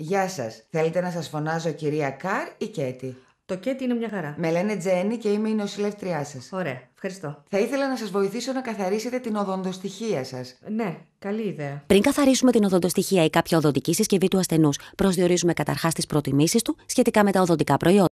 Γεια σας. Θέλετε να σας φωνάζω κυρία Καρ ή Κέτι. Το Κέτι είναι μια χαρά. Με λένε Τζένι και είμαι η νοσηλεύτριά σας. Ωραία. Ευχαριστώ. Θα ήθελα να σας βοηθήσω να καθαρίσετε την οδοντοστοιχεία σας. Ναι, καλή ιδέα. Πριν καθαρίσουμε την οδοντοστοιχεία ή κάποια οδοντική συσκευή του ασθενούς, προσδιορίζουμε καταρχάς τις προτιμήσεις του σχετικά με τα οδοντικά προϊόντα.